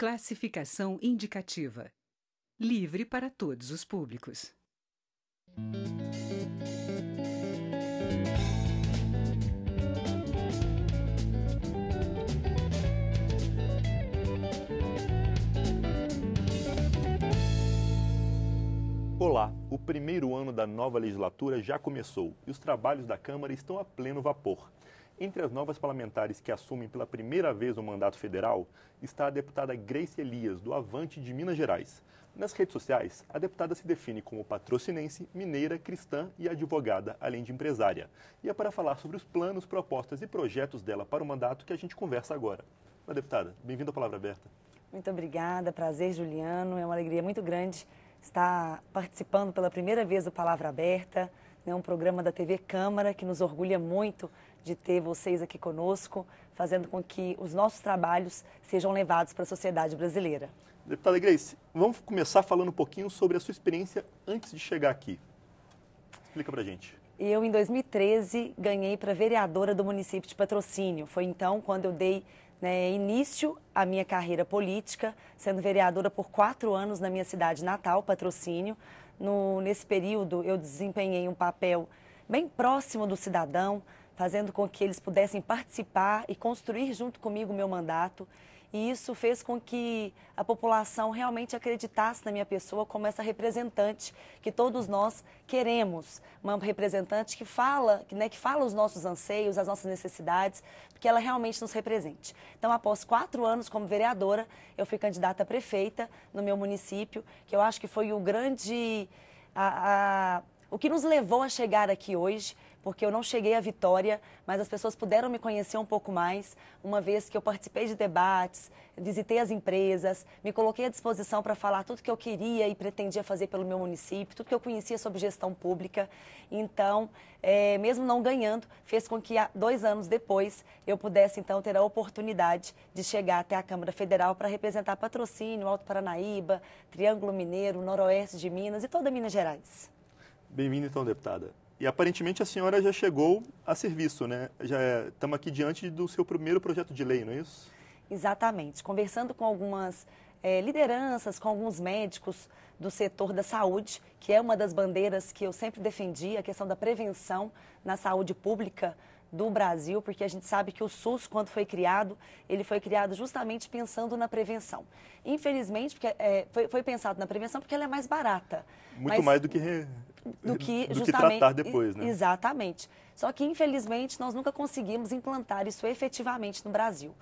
Classificação indicativa. Livre para todos os públicos. Olá! O primeiro ano da nova legislatura já começou e os trabalhos da Câmara estão a pleno vapor. Entre as novas parlamentares que assumem pela primeira vez o mandato federal está a deputada Grace Elias, do Avante de Minas Gerais. Nas redes sociais, a deputada se define como patrocinense, mineira, cristã e advogada, além de empresária. E é para falar sobre os planos, propostas e projetos dela para o mandato que a gente conversa agora. Mas, deputada, bem-vinda à Palavra Aberta. Muito obrigada, prazer, Juliano. É uma alegria muito grande estar participando pela primeira vez do Palavra Aberta, né, um programa da TV Câmara que nos orgulha muito de ter vocês aqui conosco, fazendo com que os nossos trabalhos sejam levados para a sociedade brasileira. Deputada Grace, vamos começar falando um pouquinho sobre a sua experiência antes de chegar aqui. Explica para a gente. Eu, em 2013, ganhei para vereadora do município de Patrocínio. Foi então quando eu dei né, início à minha carreira política, sendo vereadora por quatro anos na minha cidade natal, Patrocínio. No, nesse período, eu desempenhei um papel bem próximo do cidadão, fazendo com que eles pudessem participar e construir junto comigo o meu mandato. E isso fez com que a população realmente acreditasse na minha pessoa como essa representante que todos nós queremos, uma representante que fala, né, que fala os nossos anseios, as nossas necessidades, que ela realmente nos represente. Então, após quatro anos como vereadora, eu fui candidata a prefeita no meu município, que eu acho que foi o grande a, a o que nos levou a chegar aqui hoje, porque eu não cheguei à vitória, mas as pessoas puderam me conhecer um pouco mais, uma vez que eu participei de debates, visitei as empresas, me coloquei à disposição para falar tudo que eu queria e pretendia fazer pelo meu município, tudo que eu conhecia sobre gestão pública. Então, é, mesmo não ganhando, fez com que dois anos depois eu pudesse então ter a oportunidade de chegar até a Câmara Federal para representar patrocínio, Alto Paranaíba, Triângulo Mineiro, Noroeste de Minas e toda Minas Gerais. Bem-vinda então, deputada. E aparentemente a senhora já chegou a serviço, né? Já é, estamos aqui diante do seu primeiro projeto de lei, não é isso? Exatamente. Conversando com algumas é, lideranças, com alguns médicos do setor da saúde, que é uma das bandeiras que eu sempre defendi, a questão da prevenção na saúde pública do Brasil, porque a gente sabe que o SUS, quando foi criado, ele foi criado justamente pensando na prevenção. Infelizmente, porque, é, foi, foi, pensado na prevenção porque ela é mais barata. Muito mais do que re do que do que tratar depois, né? Exatamente. Só que infelizmente nós nunca conseguimos implantar isso efetivamente no Brasil.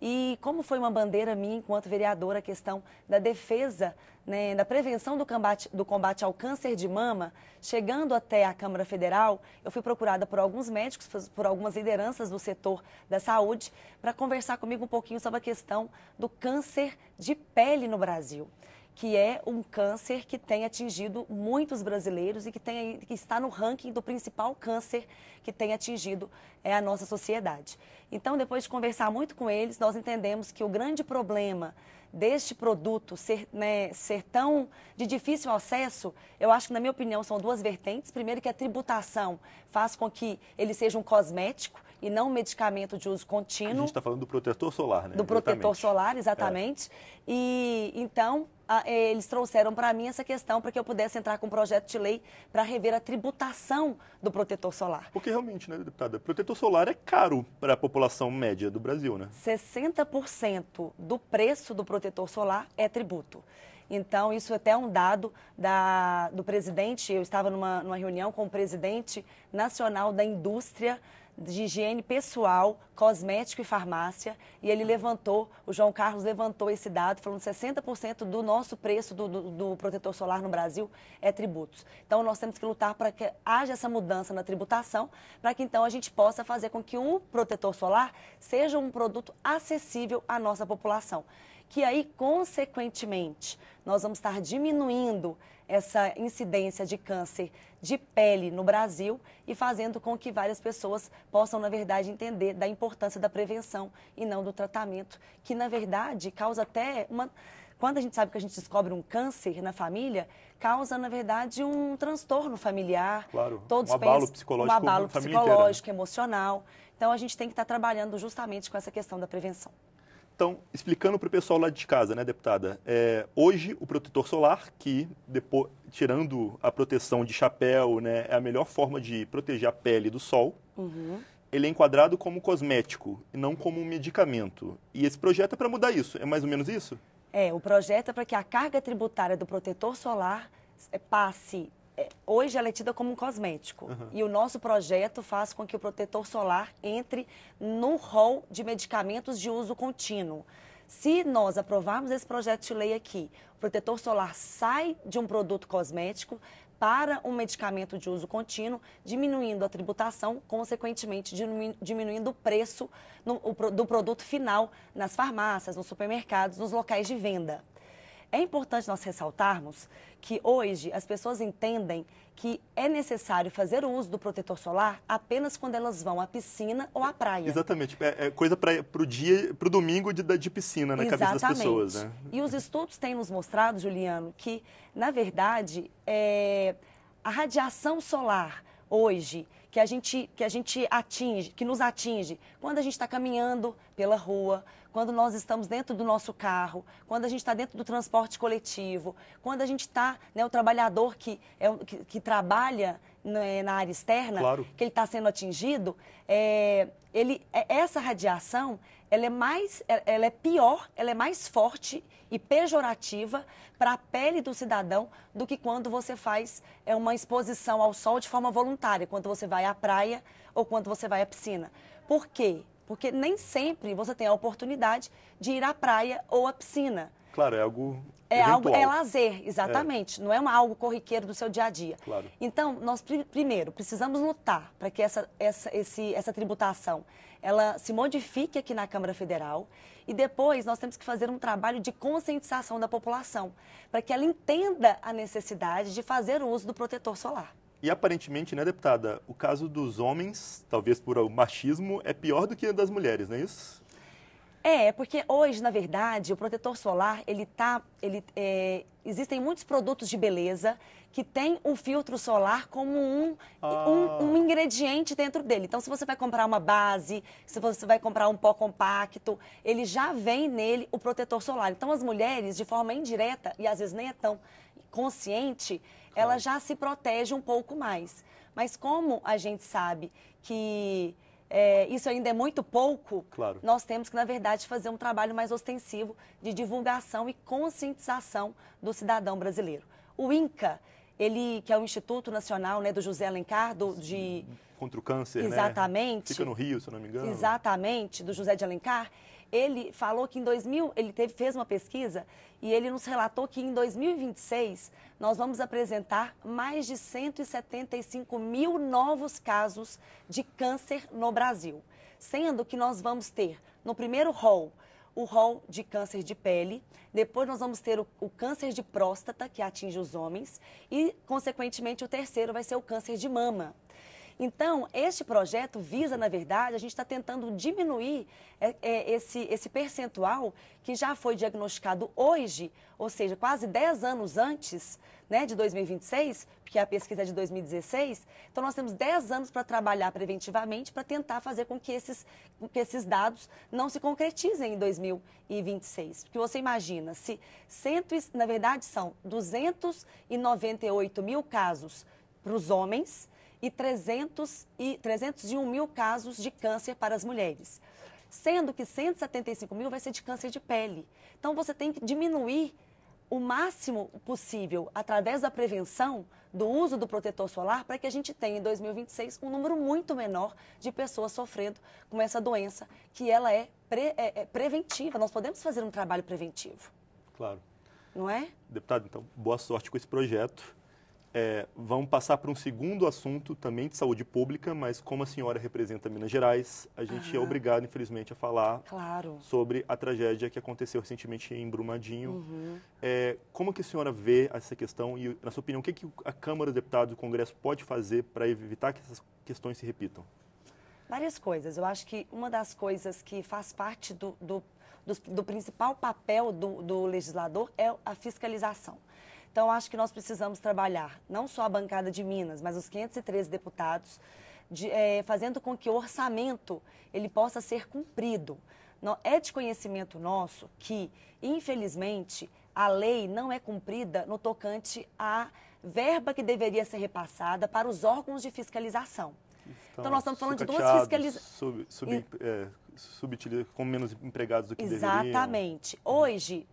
E como foi uma bandeira minha enquanto vereadora a questão da defesa, né, da prevenção do combate, do combate ao câncer de mama, chegando até a Câmara Federal, eu fui procurada por alguns médicos, por algumas lideranças do setor da saúde, para conversar comigo um pouquinho sobre a questão do câncer de pele no Brasil que é um câncer que tem atingido muitos brasileiros e que, tem, que está no ranking do principal câncer que tem atingido é, a nossa sociedade. Então, depois de conversar muito com eles, nós entendemos que o grande problema deste produto ser, né, ser tão de difícil acesso, eu acho que, na minha opinião, são duas vertentes. Primeiro, que a tributação faz com que ele seja um cosmético e não um medicamento de uso contínuo. A gente está falando do protetor solar, né? Do exatamente. protetor solar, exatamente. É. E então ah, é, eles trouxeram para mim essa questão para que eu pudesse entrar com um projeto de lei para rever a tributação do protetor solar. Porque realmente, né, deputada, protetor solar é caro para a população média do Brasil, né? 60% do preço do protetor solar é tributo. Então, isso é até é um dado da, do presidente. Eu estava numa, numa reunião com o presidente nacional da indústria de higiene pessoal, cosmético e farmácia, e ele levantou, o João Carlos levantou esse dado, falando que 60% do nosso preço do, do, do, protetor solar no Brasil é tributos. Então, nós temos que lutar para que haja essa mudança na tributação, para que então a gente possa fazer com que o um protetor solar seja um produto acessível à nossa população. Que aí, consequentemente, nós vamos estar diminuindo essa incidência de câncer de pele no Brasil e fazendo com que várias pessoas possam, na verdade, entender da importância da prevenção e não do tratamento, que, na verdade, causa até uma. Quando a gente sabe que a gente descobre um câncer na família, causa, na verdade, um transtorno familiar. Claro, todos um abalo pensam, psicológico, um abalo psicológico inteira, né? emocional. Então, a gente tem que estar trabalhando justamente com essa questão da prevenção. Então, explicando para o pessoal lá de casa, né, deputada? É, hoje, o protetor solar, que depois, tirando a proteção de chapéu, né, é a melhor forma de proteger a pele do sol. Uhum. Ele é enquadrado como cosmético e não como um medicamento. E esse projeto é para mudar isso. É mais ou menos isso? É, o projeto é para que a carga tributária do protetor solar é, passe é, hoje ela é tida como um cosmético. Uhum. E o nosso projeto faz com que o protetor solar entre no rol de medicamentos de uso contínuo. Se nós aprovarmos esse projeto de lei aqui, o protetor solar sai de um produto cosmético para um medicamento de uso contínuo, diminuindo a tributação, consequentemente diminuindo o preço do produto final nas farmácias, nos supermercados, nos locais de venda. É importante nós ressaltarmos que hoje as pessoas entendem que é necessário fazer o uso do protetor solar apenas quando elas vão à piscina ou à é, praia. Exatamente. É, é coisa para o dia, para o domingo de, de piscina na Exatamente. cabeça das pessoas. Né? E os estudos têm nos mostrado, Juliano, que, na verdade, é, a radiação solar hoje que a gente que a gente atinge, que nos atinge quando a gente está caminhando pela rua, quando nós estamos dentro do nosso carro, quando a gente está dentro do transporte coletivo, quando a gente está, né, o trabalhador que, é, que, que trabalha né, na área externa, claro. que ele está sendo atingido, é, ele, é, essa radiação ela é mais, é, ela é pior, ela é mais forte e pejorativa para a pele do cidadão do que quando você faz é, uma exposição ao sol de forma voluntária, quando você vai à praia ou quando você vai à piscina. Por quê? Porque nem sempre você tem a oportunidade de ir à praia ou à piscina. Claro, é algo. É algo, é lazer, exatamente. É. Não é uma, algo corriqueiro do seu dia a dia. Claro. Então, nós primeiro precisamos lutar para que essa, essa, esse, essa tributação ela se modifique aqui na Câmara Federal e depois nós temos que fazer um trabalho de conscientização da população, para que ela entenda a necessidade de fazer o uso do protetor solar. E aparentemente, né, deputada, o caso dos homens, talvez por machismo, é pior do que o das mulheres, não é isso? É, porque hoje, na verdade, o protetor solar, ele tá, ele, é, existem muitos produtos de beleza que tem o filtro solar como um, ah. um, um, ingrediente dentro dele. Então, se você vai comprar uma base, se você vai comprar um pó compacto, ele já vem nele o protetor solar. Então, as mulheres, de forma indireta, e às vezes nem é tão consciente, claro. ela já se protege um pouco mais. Mas como a gente sabe que é, isso ainda é muito pouco, claro. nós temos que, na verdade, fazer um trabalho mais ostensivo de divulgação e conscientização do cidadão brasileiro. O INCA, ele, que é o Instituto Nacional né, do José Alencar, do, de... Contra o câncer, né? Exatamente. Né? Fica no Rio, se não me engano. Exatamente, do José de Alencar ele falou que em 2000, ele teve, fez uma pesquisa e ele nos relatou que em 2026 nós vamos apresentar mais de 175 mil novos casos de câncer no Brasil, sendo que nós vamos ter no primeiro rol o rol de câncer de pele, depois nós vamos ter o, o, câncer de próstata, que atinge os homens, e, consequentemente, o terceiro vai ser o câncer de mama. Então, este projeto visa, na verdade, a gente está tentando diminuir é, é, esse, esse percentual que já foi diagnosticado hoje, ou seja, quase 10 anos antes né, de 2026, porque a pesquisa é de 2016. Então, nós temos 10 anos para trabalhar preventivamente para tentar fazer com que, esses, com que esses dados não se concretizem em 2026. Porque você imagina, se cento, na verdade são 298 mil casos para os homens e, e 301 mil casos de câncer para as mulheres. Sendo que 175 mil vai ser de câncer de pele. Então você tem que diminuir o máximo possível através da prevenção do uso do protetor solar para que a gente tenha em 2026 um número muito menor de pessoas sofrendo com essa doença que ela é, pre, é, é preventiva. Nós podemos fazer um trabalho preventivo. Claro. Não é? Deputado, então boa sorte com esse projeto. É, vamos passar para um segundo assunto também de saúde pública, mas como a senhora representa Minas Gerais, a gente ah, é obrigado, infelizmente, a falar claro. sobre a tragédia que aconteceu recentemente em Brumadinho. Uhum. É, como que a senhora vê essa questão e, na sua opinião, o que, que a Câmara dos Deputados e o Congresso pode fazer para evitar que essas questões se repitam? Várias coisas. Eu acho que uma das coisas que faz parte do, do, do, do principal papel do legislador é a fiscalização. Então, acho que nós precisamos trabalhar não só a bancada de Minas, mas os 513 deputados, de, é, fazendo com que o orçamento ele possa ser cumprido. é de conhecimento nosso que, infelizmente, a lei não é cumprida no tocante à verba que deveria ser repassada para os órgãos de fiscalização. Então, então nós estamos falando de duas fiscalizações. Sub, sub, é, com menos empregados do que Exatamente. Deveriam. Hoje,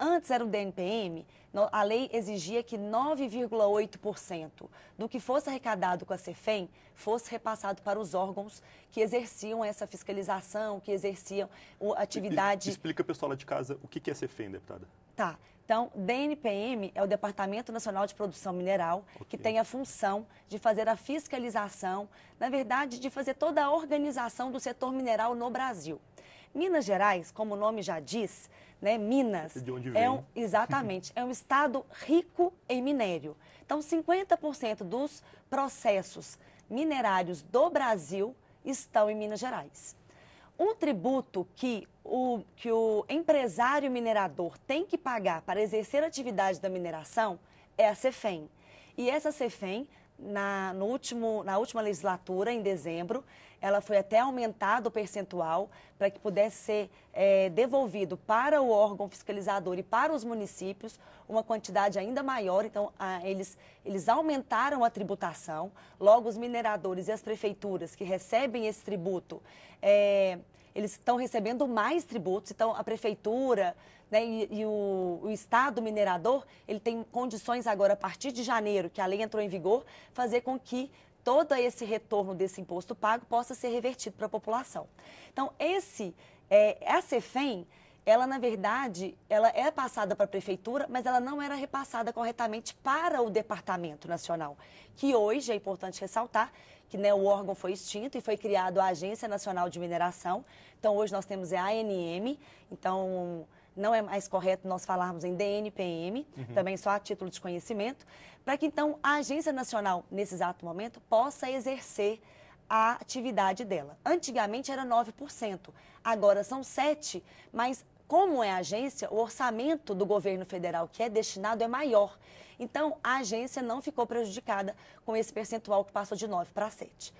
antes era o DNPM, a lei exigia que 9,8% do que fosse arrecadado com a CEFEM fosse repassado para os órgãos que exerciam essa fiscalização, que exerciam atividade. Explica, para o pessoal lá de casa, o que é CEFEM, deputada? Tá. Então, DNPM é o Departamento Nacional de Produção Mineral, okay. que tem a função de fazer a fiscalização, na verdade, de fazer toda a organização do setor mineral no Brasil. Minas Gerais, como o nome já diz, né, Minas de onde é vem. é um, exatamente, é um estado rico em minério. Então, 50% dos processos minerários do Brasil estão em Minas Gerais. Um tributo que o, que o empresário minerador tem que pagar para exercer a atividade da mineração é a CEFEM. E essa CEFEM na, no último, na última legislatura, em dezembro, ela foi até aumentado o percentual para que pudesse ser é, devolvido para o órgão fiscalizador e para os municípios uma quantidade ainda maior. Então, a, eles, eles aumentaram a tributação. Logo, os mineradores e as prefeituras que recebem esse tributo, é, eles estão recebendo mais tributos. Então, a prefeitura, né? E, e o, o, Estado minerador, ele tem condições agora, a partir de janeiro, que a lei entrou em vigor, fazer com que todo esse retorno desse imposto pago possa ser revertido para a população. Então, esse, é, a CEFEM, ela, na verdade, ela é passada para a prefeitura, mas ela não era repassada corretamente para o Departamento Nacional, que hoje, é importante ressaltar, que né, o órgão foi extinto e foi criado a Agência Nacional de Mineração. Então, hoje nós temos é a ANM, então não é mais correto nós falarmos em DNPM, uhum. também só a título de conhecimento, para que então a Agência Nacional, nesse exato momento, possa exercer a atividade dela. Antigamente era 9%, agora são 7%, mas como é a agência, o orçamento do governo federal que é destinado é maior. Então, a agência não ficou prejudicada com esse percentual que passou de 9 para 7.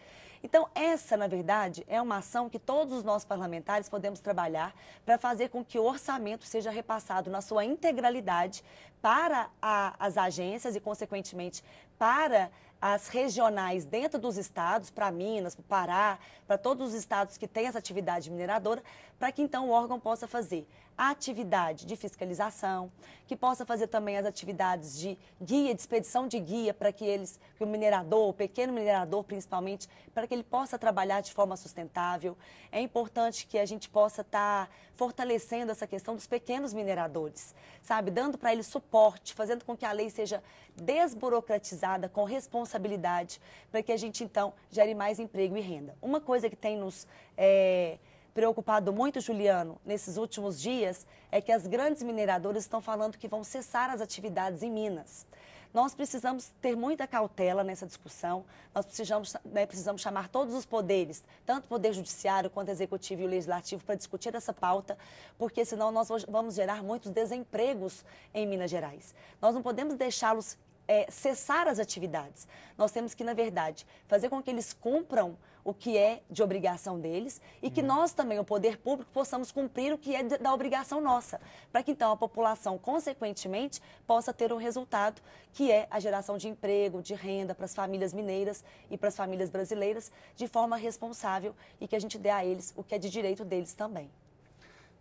Então, essa, na verdade, é uma ação que todos nós parlamentares podemos trabalhar para fazer com que o orçamento seja repassado na sua integralidade para a, as agências e, consequentemente, para as regionais dentro dos estados, para Minas, para o Pará, para todos os estados que têm essa atividade mineradora, para que então o órgão possa fazer a atividade de fiscalização, que possa fazer também as atividades de guia, de expedição de guia, para que eles, que o minerador, o pequeno minerador principalmente, para que ele possa trabalhar de forma sustentável. É importante que a gente possa estar tá fortalecendo essa questão dos pequenos mineradores, sabe? Dando para eles suporte, fazendo com que a lei seja desburocratizada organizada, com responsabilidade, para que a gente então gere mais emprego e renda. Uma coisa que tem nos é, preocupado muito, Juliano, nesses últimos dias, é que as grandes mineradoras estão falando que vão cessar as atividades em Minas. Nós precisamos ter muita cautela nessa discussão, nós precisamos, né, precisamos chamar todos os poderes, tanto o Poder Judiciário quanto o Executivo e o Legislativo, para discutir essa pauta, porque senão nós vamos gerar muitos desempregos em Minas Gerais. Nós não podemos deixá-los é, cessar as atividades. Nós temos que, na verdade, fazer com que eles cumpram o que é de obrigação deles e que uhum. nós também, o poder público, possamos cumprir o que é da obrigação nossa, para que então a população, consequentemente, possa ter um resultado que é a geração de emprego, de renda para as famílias mineiras e para as famílias brasileiras de forma responsável e que a gente dê a eles o que é de direito deles também.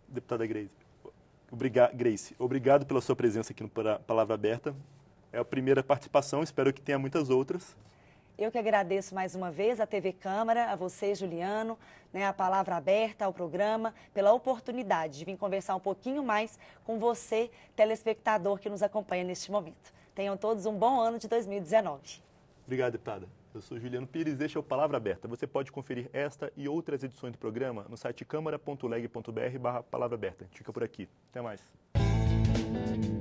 Deputada Grace, obriga Grace obrigado pela sua presença aqui no Palavra Aberta é a primeira participação, espero que tenha muitas outras. Eu que agradeço mais uma vez à TV Câmara, a você, Juliano, né, a palavra aberta ao programa, pela oportunidade de vir conversar um pouquinho mais com você, telespectador que nos acompanha neste momento. Tenham todos um bom ano de 2019. Obrigado, deputada. Eu sou Juliano Pires, deixa é o Palavra Aberta. Você pode conferir esta e outras edições do programa no site câmara.leg.br barra palavra aberta. fica por aqui. Até mais.